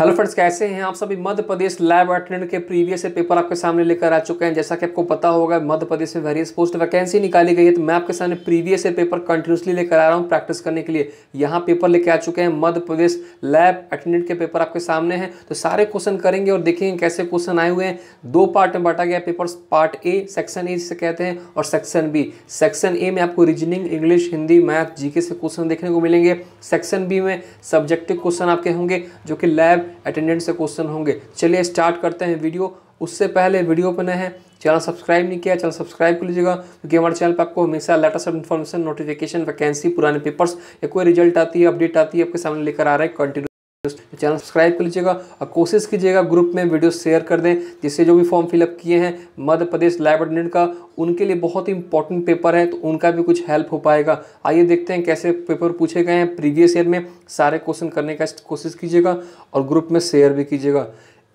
hello friends कैसे हैं आप सभी मध्य प्रदेश लैब अटेंडेंट के प्रीवियस पेपर आपके सामने लेकर आ चुके हैं जैसा कि आपको पता होगा मध्य प्रदेश में वेरियस पोस्ट वैकेंसी निकाली गई है तो मैं आपके सामने प्रीवियस पेपर कंटिन्यूसली लेकर आ रहा हूं प्रैक्टिस करने के लिए यहां पेपर लेकर आ चुके हैं मध्य प्रदेश लैब अटेंडेंट के पेपर आपके सामने हैं तो सारे क्वेश्चन करेंगे और देखेंगे कैसे क्वेश्चन आए हुए हैं दो पार्ट में बांटा गया paper part A section A जिसे कहते हैं और सेक्शन बी सेक्शन ए में आपको reasoning English Hindi math GK से क्वेश्चन देखने को मिलेंगे सेक्शन बी में सब्जेक्टिव क्वेश्चन आपके होंगे जो कि लैब अटेंडेंट से क्वेश्चन होंगे चलिए स्टार्ट करते हैं वीडियो उससे पहले वीडियो पर नए हैं चैनल सब्सक्राइब नहीं किया चैनल सब्सक्राइब कर लीजिएगा क्योंकि हमारे चैनल पर आपको हमेशा लेटेस्ट इन्फॉर्मेशन नोटिफिकेशन वैकेंसी पुराने पेपर्स या कोई रिजल्ट आती है अपडेट आती है आपके सामने लेकर आ रहा है कंटिन्यू चैनल सब्सक्राइब कर लीजिएगा और कोशिश कीजिएगा ग्रुप में वीडियो शेयर कर दें जिससे जो भी फॉर्म फिलअप किए हैं मध्य प्रदेश लाइव अटेंडेंट का उनके लिए बहुत ही इंपॉर्टेंट पेपर है तो उनका भी कुछ हेल्प हो पाएगा आइए देखते हैं कैसे पेपर पूछे गए हैं प्रीवियस ईयर में सारे क्वेश्चन करने का कोशिश कीजिएगा और ग्रुप में शेयर भी कीजिएगा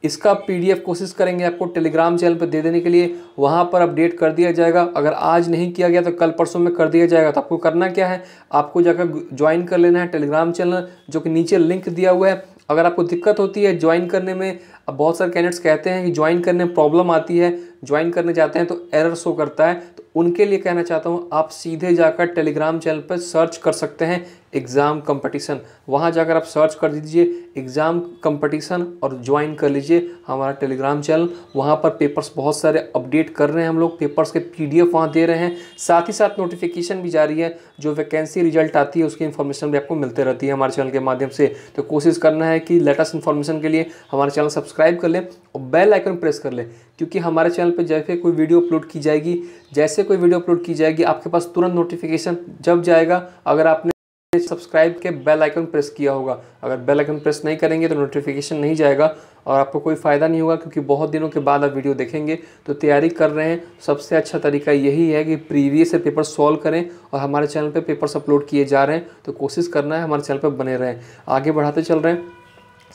इसका पीडीएफ कोशिश करेंगे आपको टेलीग्राम चैनल पर दे देने के लिए वहाँ पर अपडेट कर दिया जाएगा अगर आज नहीं किया गया तो कल परसों में कर दिया जाएगा तो आपको करना क्या है आपको जाकर ज्वाइन कर लेना है टेलीग्राम चैनल जो कि नीचे लिंक दिया हुआ है अगर आपको दिक्कत होती है ज्वाइन करने में अब बहुत सारे कैंडिडेट्स कहते हैं कि ज्वाइन करने में प्रॉब्लम आती है ज्वाइन करने जाते हैं तो एरर शो करता है तो उनके लिए कहना चाहता हूँ आप सीधे जाकर टेलीग्राम चैनल पर सर्च कर सकते हैं एग्ज़ाम कंपटीशन वहाँ जाकर आप सर्च कर दीजिए एग्ज़ाम कंपटीशन और ज्वाइन कर लीजिए हमारा टेलीग्राम चैनल वहाँ पर पेपर्स बहुत सारे अपडेट कर रहे हैं हम लोग पेपर्स के पीडीएफ वहाँ दे रहे हैं साथ ही साथ नोटिफिकेशन भी जारी है जो वैकेंसी रिजल्ट आती है उसकी इन्फॉर्मेशन भी आपको मिलते रहती है हमारे चैनल के माध्यम से तो कोशिश करना है कि लेटेस्ट इन्फॉर्मेशन के लिए हमारे चैनल सब्सक्राइब कर लें और बेल आइकन प्रेस कर लें क्योंकि हमारे चैनल पर जैसे कोई वीडियो अपलोड की जाएगी जैसे कोई वीडियो अपलोड की जाएगी आपके पास तुरंत नोटिफिकेशन जब जाएगा अगर आपने सब्सक्राइब के बेल आइकन प्रेस किया होगा अगर बेल आइकन प्रेस नहीं करेंगे तो नोटिफिकेशन नहीं जाएगा और आपको कोई फ़ायदा नहीं होगा क्योंकि बहुत दिनों के बाद आप वीडियो देखेंगे तो तैयारी कर रहे हैं सबसे अच्छा तरीका यही है कि प्रीवियस से पेपर सॉल्व करें और हमारे चैनल पर पे पेपर्स अपलोड किए जा रहे हैं तो कोशिश करना है हमारे चैनल पर बने रहें आगे बढ़ाते चल रहे हैं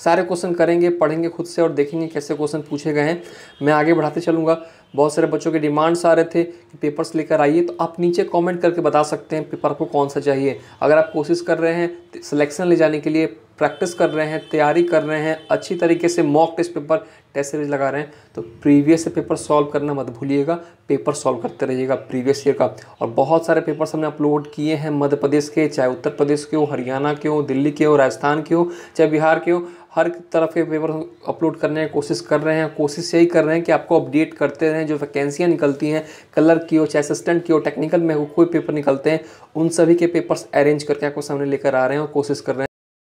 सारे क्वेश्चन करेंगे पढ़ेंगे खुद से और देखेंगे कैसे क्वेश्चन पूछे गए हैं मैं आगे बढ़ाते चलूँगा बहुत सारे बच्चों के डिमांड्स आ रहे थे कि पेपर्स लेकर आइए तो आप नीचे कमेंट करके बता सकते हैं पेपर आपको कौन सा चाहिए अगर आप कोशिश कर रहे हैं सिलेक्शन ले जाने के लिए प्रैक्टिस कर रहे हैं तैयारी कर रहे हैं अच्छी तरीके से mock test paper test series लगा रहे हैं तो प्रीवियस पेपर सॉल्व करना मत भूलिएगा पेपर सॉल्व करते रहिएगा प्रीवियस ईयर का और बहुत सारे पेपर्स हमने अपलोड किए हैं मध्य प्रदेश के चाहे उत्तर प्रदेश के हो हरियाणा के हो दिल्ली के हो राजस्थान के हो चाहे बिहार के हो हर तरफ के पेपर अपलोड करने की कोशिश कर रहे हैं कोशिश यही कर रहे हैं कि आपको अपडेट करते रहें जो वैकेंसियाँ निकलती हैं कलर की हो चाहे असिस्टेंट की हो टेक्निकल में हो कोई पेपर निकलते हैं उन सभी के पेपर्स अरेंज करके आपको सामने लेकर आ रहे हैं और कोशिश कर रहे हैं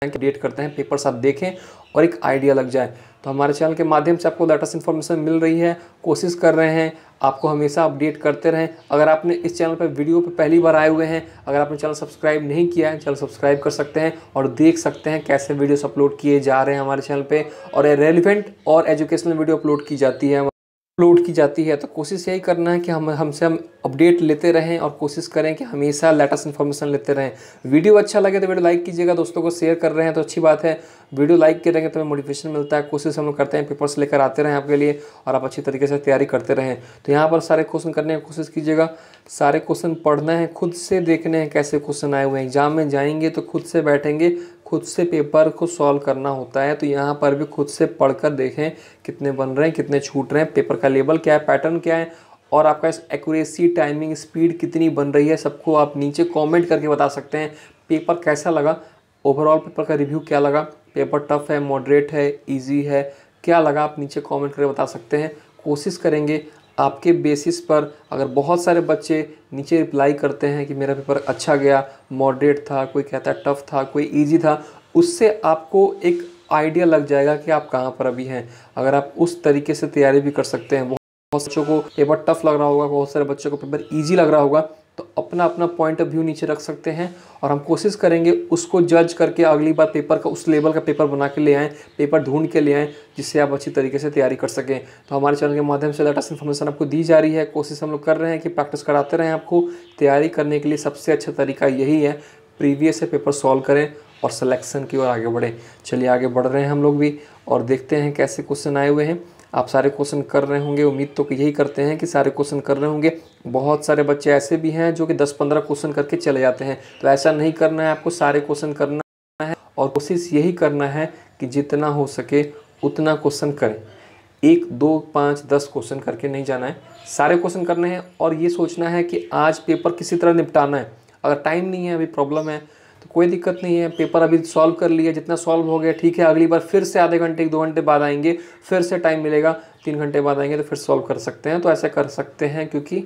क्रिएट करते हैं पेपर्स आप देखें और एक आइडिया लग जाए तो हमारे चैनल के माध्यम से आपको लेटेस्ट इन्फॉर्मेशन मिल रही है कोशिश कर रहे हैं आपको हमेशा अपडेट करते रहें अगर आपने इस चैनल पर वीडियो पर पहली बार आए हुए हैं अगर आपने चैनल सब्सक्राइब नहीं किया है चैनल सब्सक्राइब कर सकते हैं और देख सकते हैं कैसे वीडियोस अपलोड किए जा रहे हैं हमारे चैनल पर और रेलिवेंट और एजुकेशनल वीडियो अपलोड की जाती है अपलोड की जाती है तो कोशिश यही करना है कि हम हमसे हम अपडेट लेते रहें और कोशिश करें कि हमेशा लेटेस्ट इन्फॉर्मेशन लेते रहें वीडियो अच्छा लगे तो वीडियो लाइक कीजिएगा दोस्तों को शेयर कर रहे हैं तो अच्छी बात है वीडियो लाइक करेंगे तो हमें मोटिवेशन मिलता है कोशिश हम लोग करते हैं पेपर्स लेकर आते रहें आपके लिए और आप अच्छी तरीके से तैयारी करते रहें तो यहाँ पर सारे क्वेश्चन करने की कोशिश कीजिएगा सारे क्वेश्चन पढ़ना है खुद से देखने हैं कैसे क्वेश्चन आए हुए हैं एग्जाम में जाएंगे तो खुद से बैठेंगे खुद से पेपर को सॉल्व करना होता है तो यहाँ पर भी खुद से पढ़कर देखें कितने बन रहे हैं कितने छूट रहे हैं पेपर का लेवल क्या है पैटर्न क्या है और आपका एक्यूरेसी टाइमिंग स्पीड कितनी बन रही है सबको आप नीचे कमेंट करके बता सकते हैं पेपर कैसा लगा ओवरऑल पेपर का रिव्यू क्या लगा पेपर टफ है मॉडरेट है ईजी है क्या लगा आप नीचे कॉमेंट करके बता सकते हैं कोशिश करेंगे आपके बेसिस पर अगर बहुत सारे बच्चे नीचे रिप्लाई करते हैं कि मेरा पेपर अच्छा गया मॉडरेट था कोई कहता है टफ़ था कोई ईजी था उससे आपको एक आइडिया लग जाएगा कि आप कहाँ पर अभी हैं अगर आप उस तरीके से तैयारी भी कर सकते हैं बहुत बच्चों को पेपर टफ लग रहा होगा बहुत सारे बच्चों को पेपर ईजी लग रहा होगा तो अपना अपना पॉइंट ऑफ व्यू नीचे रख सकते हैं और हम कोशिश करेंगे उसको जज करके अगली बार पेपर का उस लेवल का पेपर बना के ले आएँ पेपर ढूंढ के ले आएँ जिससे आप अच्छी तरीके से तैयारी कर सकें तो हमारे चैनल के माध्यम से लेटेस्ट इन्फॉर्मेशन आपको दी जा रही है कोशिश हम लोग कर रहे हैं कि प्रैक्टिस कराते रहें आपको तैयारी करने के लिए सबसे अच्छा तरीका यही है प्रीवियस से पेपर सॉल्व करें और सलेक्शन की ओर आगे बढ़ें चलिए आगे बढ़ रहे हैं हम लोग भी और देखते हैं कैसे क्वेश्चन आए हुए हैं आप सारे क्वेश्चन कर रहे होंगे उम्मीद तो यही करते हैं कि सारे क्वेश्चन कर रहे होंगे बहुत सारे बच्चे ऐसे भी हैं जो कि 10-15 क्वेश्चन करके चले जाते हैं तो ऐसा नहीं करना है आपको सारे क्वेश्चन करना है और कोशिश यही करना है कि जितना हो सके उतना क्वेश्चन करें एक दो पाँच दस क्वेश्चन करके नहीं जाना है सारे क्वेश्चन करने हैं और ये सोचना है कि आज पेपर किसी तरह निपटाना है अगर टाइम नहीं है अभी प्रॉब्लम है तो कोई दिक्कत नहीं है पेपर अभी सॉल्व कर लिया जितना सॉल्व हो गया ठीक है अगली बार फिर से आधे घंटे एक दो घंटे बाद आएंगे फिर से टाइम मिलेगा तीन घंटे बाद आएंगे तो फिर सॉल्व कर सकते हैं तो ऐसा कर सकते हैं क्योंकि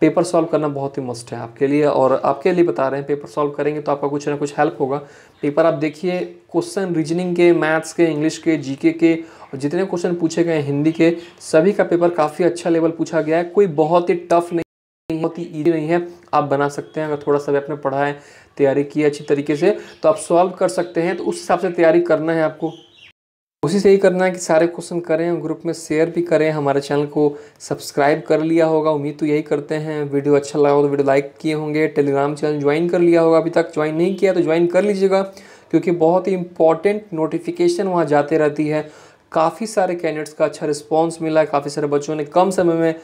पेपर सॉल्व करना बहुत ही मस्ट है आपके लिए और आपके लिए बता रहे हैं पेपर सॉल्व करेंगे तो आपका कुछ ना कुछ हेल्प होगा पेपर आप देखिए क्वेश्चन रीजनिंग के मैथ्स के इंग्लिश के जीके के और जितने क्वेश्चन पूछे गए हिंदी के सभी का पेपर काफ़ी अच्छा लेवल पूछा गया है कोई बहुत ही टफ नहीं बहुत ही ईजी नहीं है आप बना सकते हैं अगर थोड़ा सा भी आपने पढ़ा है तैयारी की अच्छी तरीके से तो आप सॉल्व कर सकते हैं तो उस हिसाब से तैयारी करना है आपको उसी से ही करना है कि सारे क्वेश्चन करें ग्रुप में शेयर भी करें हमारे चैनल को सब्सक्राइब कर लिया होगा उम्मीद तो यही करते हैं वीडियो अच्छा लगा हो तो वीडियो लाइक किए होंगे टेलीग्राम चैनल ज्वाइन कर लिया होगा अभी तक ज्वाइन नहीं किया तो ज्वाइन कर लीजिएगा क्योंकि बहुत ही इंपॉर्टेंट नोटिफिकेशन वहाँ जाते रहती है काफ़ी सारे कैंडिडेट्स का अच्छा रिस्पॉन्स मिला है काफ़ी सारे बच्चों ने कम समय में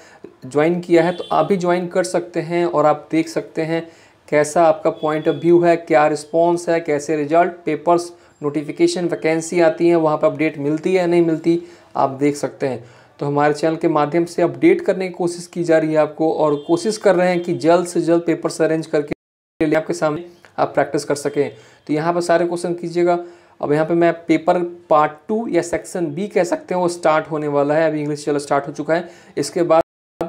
ज्वाइन किया है तो आप भी ज्वाइन कर सकते हैं और आप देख सकते हैं कैसा आपका पॉइंट ऑफ व्यू है क्या रिस्पॉन्स है कैसे रिजल्ट पेपर्स नोटिफिकेशन वैकेंसी आती है वहाँ पर अपडेट मिलती है या नहीं मिलती आप देख सकते हैं तो हमारे चैनल के माध्यम से अपडेट करने की कोशिश की जा रही है आपको और कोशिश कर रहे हैं कि जल्द से जल्द पेपर्स अरेंज करके आपके सामने आप प्रैक्टिस कर सकें तो यहाँ पर सारे क्वेश्चन कीजिएगा अब यहाँ पे मैं पेपर पार्ट टू या सेक्शन बी कह सकते हैं वो स्टार्ट होने वाला है अभी इंग्लिश चलो स्टार्ट हो चुका है इसके बाद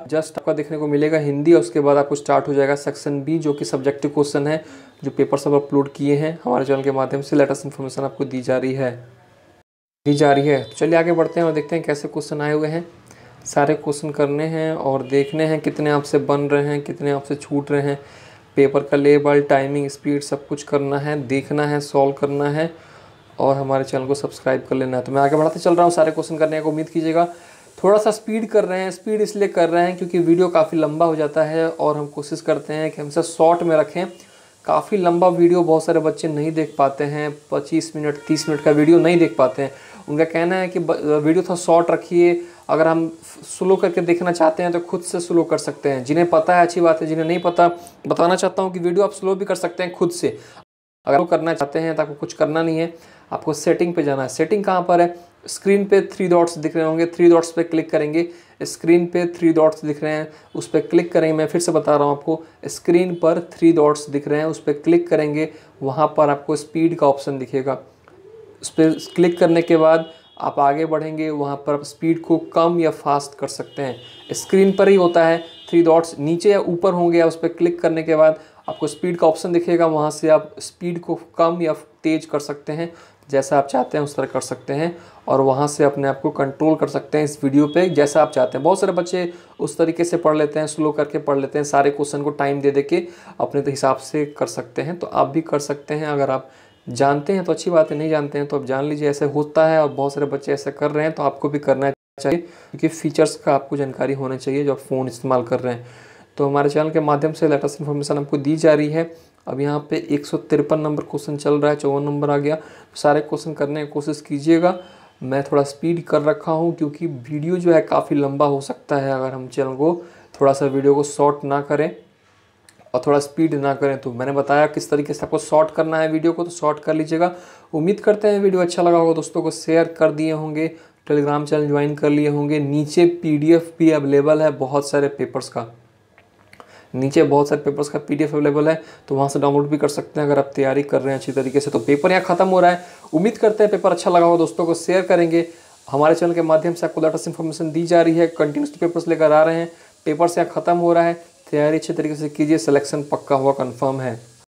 जस्ट आपका देखने को मिलेगा हिंदी और उसके बाद आपको स्टार्ट हो जाएगा सेक्शन बी जो कि सब्जेक्टिव क्वेश्चन है जो पेपर सब अपलोड किए हैं हमारे चैनल के माध्यम से लेटेस्ट इन्फॉर्मेशन आपको दी जा रही है दी जा रही है तो चलिए आगे बढ़ते हैं और देखते हैं कैसे क्वेश्चन आए हुए हैं सारे क्वेश्चन करने हैं और देखने हैं कितने आपसे बन रहे हैं कितने आपसे छूट रहे हैं पेपर का लेबल टाइमिंग स्पीड सब कुछ करना है देखना है सॉल्व करना है और हमारे चैनल को सब्सक्राइब कर लेना है तो मैं आगे बढ़ाते चल रहा हूँ सारे क्वेश्चन करने का उम्मीद कीजिएगा थोड़ा सा स्पीड कर रहे हैं स्पीड इसलिए कर रहे हैं क्योंकि वीडियो काफ़ी लंबा हो जाता है और हम कोशिश करते हैं कि हमसे शॉर्ट में रखें काफ़ी लंबा वीडियो बहुत सारे बच्चे नहीं देख पाते हैं पच्चीस मिनट तीस मिनट का वीडियो नहीं देख पाते हैं उनका कहना है कि वीडियो थोड़ा शॉर्ट रखिए अगर हम स्लो करके देखना चाहते हैं तो खुद से स्लो कर सकते हैं जिन्हें पता है अच्छी बात है जिन्हें नहीं पता बताना चाहता हूँ कि वीडियो आप स्लो भी कर सकते हैं खुद से अगर वो करना चाहते हैं तो आपको कुछ करना नहीं है आपको सेटिंग पे जाना है सेटिंग कहाँ पर है स्क्रीन पे थ्री डॉट्स दिख रहे होंगे थ्री डॉट्स पे क्लिक करेंगे स्क्रीन पे थ्री डॉट्स दिख रहे हैं उस पर क्लिक करेंगे मैं फिर से बता रहा हूँ आपको स्क्रीन पर थ्री डॉट्स दिख रहे हैं उस पर क्लिक करेंगे वहाँ पर आपको स्पीड का ऑप्शन दिखेगा उस पर क्लिक करने के बाद आप आगे बढ़ेंगे वहाँ पर आप स्पीड को कम या फास्ट कर सकते हैं स्क्रीन पर ही होता है थ्री डॉट्स नीचे या ऊपर होंगे या उस पर क्लिक करने के बाद आपको स्पीड का ऑप्शन दिखेगा वहाँ से आप स्पीड को कम या तेज़ कर सकते हैं जैसा आप चाहते हैं उस तरह कर सकते हैं और वहाँ से अपने आप को कंट्रोल कर सकते हैं इस वीडियो पे जैसा आप चाहते हैं बहुत सारे बच्चे उस तरीके से पढ़ लेते हैं स्लो करके पढ़ लेते हैं सारे क्वेश्चन को टाइम दे दे के अपने तो हिसाब से कर सकते हैं तो आप भी कर सकते हैं अगर आप जानते हैं तो अच्छी बात है नहीं जानते हैं तो आप जान लीजिए ऐसे होता है और बहुत सारे बच्चे ऐसा कर रहे हैं तो आपको भी करना चाहिए क्योंकि फ़ीचर्स का आपको जानकारी होना चाहिए जो आप फ़ोन इस्तेमाल कर रहे हैं तो हमारे चैनल के माध्यम से लेटेस्ट इन्फॉर्मेशन आपको दी जा रही है अब यहाँ पे एक नंबर क्वेश्चन चल रहा है चौवन नंबर आ गया सारे क्वेश्चन करने की कोशिश कीजिएगा मैं थोड़ा स्पीड कर रखा हूँ क्योंकि वीडियो जो है काफ़ी लंबा हो सकता है अगर हम चैनल को थोड़ा सा वीडियो को शॉर्ट ना करें और थोड़ा स्पीड ना करें तो मैंने बताया किस तरीके से आपको शॉर्ट करना है वीडियो को तो शॉर्ट कर लीजिएगा उम्मीद करते हैं वीडियो अच्छा लगा होगा दोस्तों को शेयर कर दिए होंगे टेलीग्राम चैनल ज्वाइन कर लिए होंगे नीचे पीडीएफ भी अवेलेबल है बहुत सारे पेपर्स का नीचे बहुत सारे पेपर्स का पीडीएफ अवेलेबल है तो वहाँ से डाउनलोड भी कर सकते हैं अगर आप तैयारी कर रहे हैं अच्छी तरीके से तो पेपर यहाँ खत्म हो रहा है उम्मीद करते हैं पेपर अच्छा लगा हो दोस्तों को शेयर करेंगे हमारे चैनल के माध्यम से आपको लेटेस्ट इन्फॉर्मेशन दी जा रही है कंटिन्यूसली पेपर्स लेकर आ रहे हैं पेपर्स यहाँ खत्म हो रहा है तैयारी अच्छे तरीके से कीजिए सिलेक्शन पक्का हुआ कन्फर्म है